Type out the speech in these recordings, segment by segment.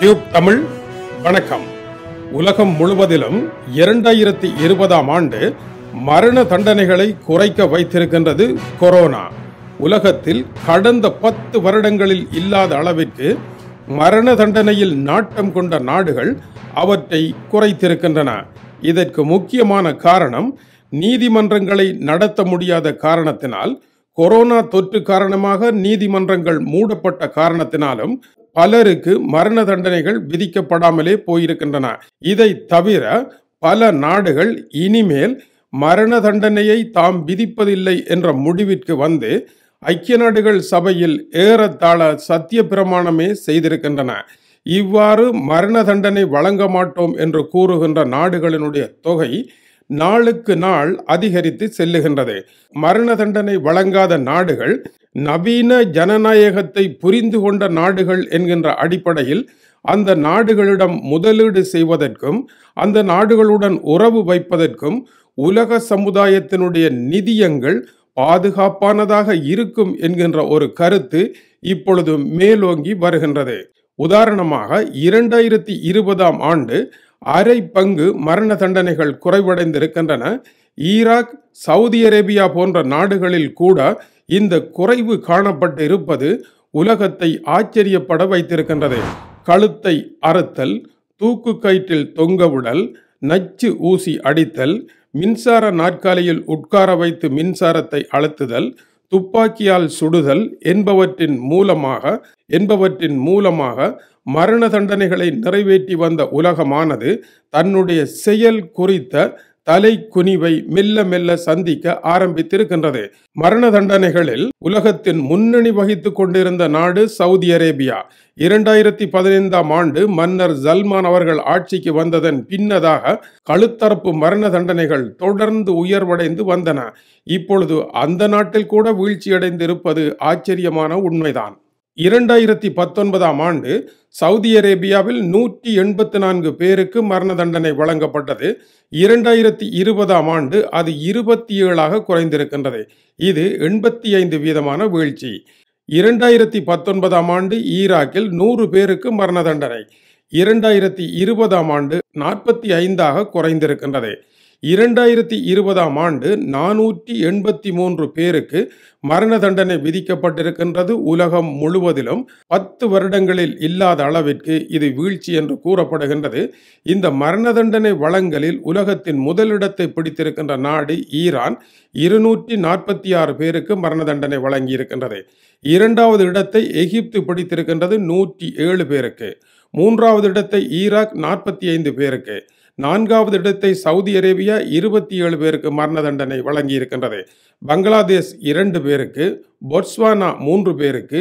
tube Tamil வணக்கம் உலகம் முழுவதிலும் இரண்டாயிரத்தி இருபதாம் ஆண்டு மரண தண்டனைகளை குறைக்க வைத்திருக்கின்றது கொரோனா உலகத்தில் கடந்த பத்து வருடங்களில் இல்லாத அளவிற்கு மரண தண்டனையில் நாட்டம் கொண்ட நாடுகள் அவற்றை குறைத்திருக்கின்றன இதற்கு முக்கியமான காரணம் நீதிமன்றங்களை நடத்த முடியாத காரணத்தினால் கொரோனா தொற்று காரணமாக நீதிமன்றங்கள் மூடப்பட்ட காரணத்தினாலும் பலருக்கு மரண தண்டனைகள் விதிக்கப்படாமலே போயிருக்கின்றன இதை தவிர பல நாடுகள் இனிமேல் மரண தண்டனையை தாம் விதிப்பதில்லை என்ற முடிவிற்கு வந்து ஐக்கிய நாடுகள் சபையில் ஏறத்தாழ சத்திய பிரமாணமே செய்திருக்கின்றன இவ்வாறு மரண தண்டனை வழங்க மாட்டோம் என்று கூறுகின்ற நாடுகளினுடைய தொகை நாளுக்கு நாள் அதிகரித்து செல்லுகின்றது மரண தண்டனை வழங்காத நாடுகள் நவீன ஜனநாயகத்தை புரிந்து கொண்ட நாடுகள் என்கின்ற அடிப்படையில் அந்த நாடுகளிடம் முதலீடு செய்வதற்கும் அந்த நாடுகளுடன் உறவு வைப்பதற்கும் உலக சமுதாயத்தினுடைய நிதியங்கள் பாதுகாப்பானதாக இருக்கும் என்கின்ற ஒரு கருத்து இப்பொழுது மேலோங்கி வருகின்றது உதாரணமாக இரண்டாயிரத்தி இருபதாம் ஆண்டு அரை பங்கு மரண தண்டனைகள் குறைவடைந்திருக்கின்றன ஈராக் சவுதி அரேபியா போன்ற நாடுகளில் கூட இந்த குறைவு காணப்பட்டு இருப்பது உலகத்தை ஆச்சரியப்பட வைத்திருக்கின்றது கழுத்தை அறுத்தல் தூக்கு கயிற்றில் தொங்கவிடல் நச்சு ஊசி அடித்தல் மின்சார நாற்காலியில் உட்கார வைத்து மின்சாரத்தை அழுத்துதல் துப்பாக்கியால் சுடுதல் என்பவற்றின் மூலமாக என்பவற்றின் மூலமாக மரண தண்டனைகளை நிறைவேற்றி வந்த உலகமானது தன்னுடைய செயல் குறித்த தலை குனிவை மெல்ல மெல்ல சந்திக்க ஆரம்பித்திருக்கின்றது மரண தண்டனைகளில் உலகத்தின் முன்னணி வகித்து கொண்டிருந்த நாடு சவுதி அரேபியா இரண்டாயிரத்தி பதினைந்தாம் ஆண்டு மன்னர் சல்மான் அவர்கள் ஆட்சிக்கு வந்ததன் பின்னதாக கழுத்தரப்பு மரண தண்டனைகள் தொடர்ந்து உயர்வடைந்து வந்தன இப்பொழுது அந்த நாட்டில் கூட வீழ்ச்சியடைந்திருப்பது ஆச்சரியமான உண்மைதான் இரண்டாயிரத்தி பத்தொன்பதாம் ஆண்டு சவுதி அரேபியாவில் நூற்றி எண்பத்து நான்கு பேருக்கு மரண தண்டனை வழங்கப்பட்டது இரண்டாயிரத்தி இருபதாம் ஆண்டு அது இருபத்தி ஏழாக குறைந்திருக்கின்றது இது எண்பத்தி ஐந்து வீதமான வீழ்ச்சி இரண்டாயிரத்தி பத்தொன்பதாம் ஆண்டு ஈராக்கில் நூறு பேருக்கு மரண தண்டனை இரண்டாயிரத்தி இருபதாம் ஆண்டு நாற்பத்தி ஐந்தாக குறைந்திருக்கின்றது இரண்டாயிரத்தி இருபதாம் ஆண்டு நானூற்றி எண்பத்தி மூன்று பேருக்கு மரண தண்டனை விதிக்கப்பட்டிருக்கின்றது உலகம் முழுவதிலும் பத்து வருடங்களில் இல்லாத அளவிற்கு இது வீழ்ச்சி என்று கூறப்படுகின்றது இந்த மரண தண்டனை வழங்கலில் உலகத்தின் முதலிடத்தை பிடித்திருக்கின்ற நாடு ஈரான் இருநூற்றி நாற்பத்தி ஆறு பேருக்கு மரண தண்டனை வழங்கியிருக்கின்றது இரண்டாவது இடத்தை எகிப்து பிடித்திருக்கின்றது நூற்றி ஏழு பேருக்கு மூன்றாவது இடத்தை ஈராக் நாற்பத்தி ஐந்து பேருக்கு நான்காவது இடத்தை சவுதி அரேபியா இருபத்தி ஏழு பேருக்கு மரண தண்டனை வழங்கியிருக்கின்றது பங்களாதேஷ் இரண்டு பேருக்கு பொட்ஸ்வானா மூன்று பேருக்கு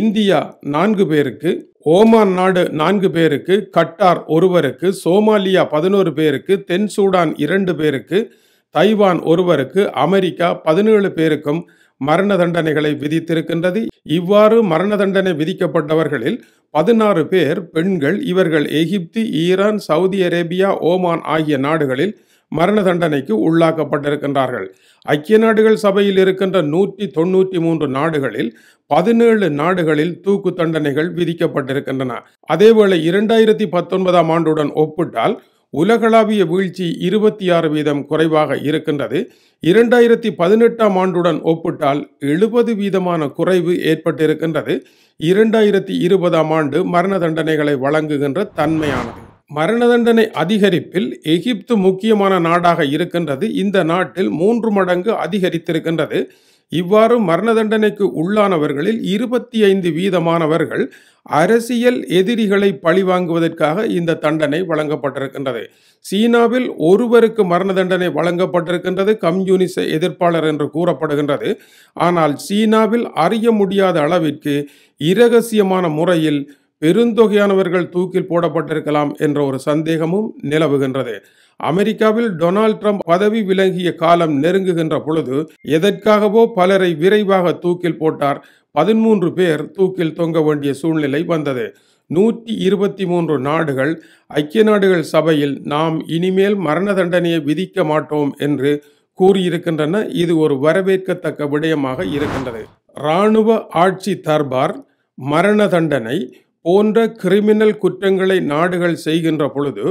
இந்தியா நான்கு பேருக்கு ஓமான் நாடு நான்கு பேருக்கு கட்டார் ஒருவருக்கு சோமாலியா பதினோரு பேருக்கு தென் சூடான் இரண்டு பேருக்கு தைவான் ஒருவருக்கு அமெரிக்கா பதினேழு பேருக்கும் மரண தண்டனைகளை விதித்திருக்கின்றது இவ்வாறு மரண தண்டனை விதிக்கப்பட்டவர்களில் பதினாறு பேர் பெண்கள் இவர்கள் Egypt Iran Saudi Arabia Oman ஆகிய நாடுகளில் மரண தண்டனைக்கு உள்ளாக்கப்பட்டிருக்கின்றார்கள் ஐக்கிய நாடுகள் சபையில் இருக்கின்ற நூற்றி தொண்ணூற்றி மூன்று நாடுகளில் பதினேழு நாடுகளில் தூக்கு தண்டனைகள் விதிக்கப்பட்டிருக்கின்றன அதேவேளை இரண்டாயிரத்தி பத்தொன்பதாம் ஆண்டுடன் ஒப்பிட்டால் உலகளாவிய வீழ்ச்சி இருபத்தி ஆறு வீதம் குறைவாக இருக்கின்றது இரண்டாயிரத்தி பதினெட்டாம் ஆண்டுடன் ஒப்பிட்டால் எழுபது வீதமான குறைவு ஏற்பட்டிருக்கின்றது இரண்டாயிரத்தி இருபதாம் ஆண்டு மரண தண்டனைகளை வழங்குகின்ற தன்மையானது மரண தண்டனை அதிகரிப்பில் எகிப்து முக்கியமான நாடாக இருக்கின்றது இந்த நாட்டில் மூன்று மடங்கு அதிகரித்திருக்கின்றது இவ்வாறு மரண தண்டனைக்கு உள்ளானவர்களில் இருபத்தி ஐந்து வீதமானவர்கள் அரசியல் எதிரிகளை பழிவாங்குவதற்காக இந்த தண்டனை வழங்கப்பட்டிருக்கின்றது சீனாவில் ஒருவருக்கு மரண தண்டனை வழங்கப்பட்டிருக்கின்றது கம்யூனிச எதிர்ப்பாளர் என்று கூறப்படுகின்றது ஆனால் சீனாவில் அறிய முடியாத அளவிற்கு இரகசியமான முறையில் பெருந்தொகையானவர்கள் தூக்கில் போடப்பட்டிருக்கலாம் என்ற ஒரு சந்தேகமும் நிலவுகின்றது அமெரிக்காவில் டொனால்ட் ட்ரம்ப் பதவி விலகிய காலம் நெருங்குகின்ற பொழுது எதற்காகவோ பலரை விரைவாக தூக்கில் போட்டார் பதிமூன்று பேர் தூக்கில் தொங்க வேண்டிய சூழ்நிலை வந்தது நூற்றி இருபத்தி மூன்று நாடுகள் ஐக்கிய நாடுகள் சபையில் நாம் இனிமேல் மரண தண்டனையை விதிக்க மாட்டோம் என்று கூறியிருக்கின்றன இது ஒரு வரவேற்கத்தக்க விடயமாக இருக்கின்றது இராணுவ ஆட்சி தர்பார் மரண தண்டனை போன்ற கிரிமினல் குற்றங்களை நாடுகள் செய்கின்ற பொழுது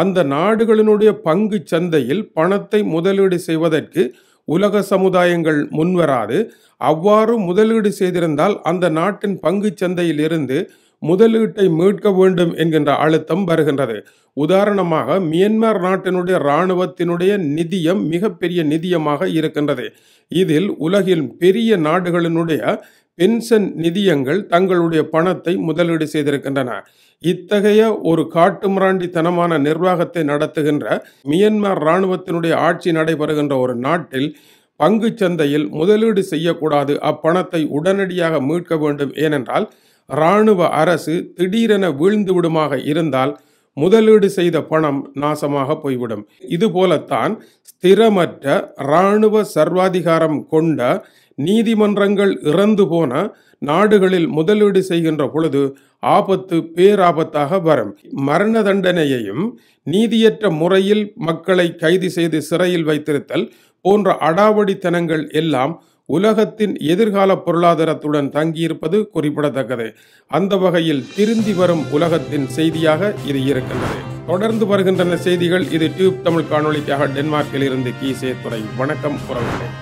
அந்த நாடுகளினுடைய பங்கு சந்தையில் பணத்தை முதலீடு செய்வதற்கு உலக சமுதாயங்கள் முன்வராது அவ்வாறு முதலீடு செய்திருந்தால் அந்த நாட்டின் பங்கு சந்தையில் இருந்து முதலீட்டை மீட்க வேண்டும் என்கின்ற அழுத்தம் வருகின்றது உதாரணமாக மியன்மார் நாட்டினுடைய இராணுவத்தினுடைய நிதியம் மிகப்பெரிய நிதியமாக இருக்கின்றது இதில் உலகில் பெரிய நாடுகளினுடைய பென்ஷன் நிதியங்கள் தங்களுடைய பணத்தை முதலீடு செய்திருக்கின்றன இத்தகைய ஒரு காட்டுமிராண்டித்தனமான நிர்வாகத்தை நடத்துகின்ற மியன்மார் இராணுவத்தினுடைய ஆட்சி நடைபெறுகின்ற ஒரு நாட்டில் பங்கு சந்தையில் முதலீடு செய்யக்கூடாது அப்பணத்தை உடனடியாக மீட்க வேண்டும் ஏனென்றால் இராணுவ அரசு திடீரென வீழ்ந்து விடுமாக இருந்தால் முதலீடு செய்த பணம் நாசமாக போய்விடும் இதுபோலத்தான் ஸ்திரமற்ற இராணுவ சர்வாதிகாரம் கொண்ட நீதிமன்றங்கள் இறந்து போன நாடுகளில் முதலீடு செய்கின்ற பொழுது ஆபத்து பேராபத்தாக வரும் மரண தண்டனையையும் நீதியற்ற முறையில் மக்களை கைது செய்து சிறையில் வைத்திருத்தல் போன்ற அடாவடித்தனங்கள் எல்லாம் உலகத்தின் எதிர்கால பொருளாதாரத்துடன் தங்கியிருப்பது குறிப்பிடத்தக்கது அந்த வகையில் திருந்தி வரும் உலகத்தின் செய்தியாக இது இருக்கின்றது தொடர்ந்து வருகின்றன செய்திகள் இது டியூப் தமிழ் காணொலிக்காக டென்மார்க்கில் இருந்து கீசே துறை வணக்கம் உறவுகளே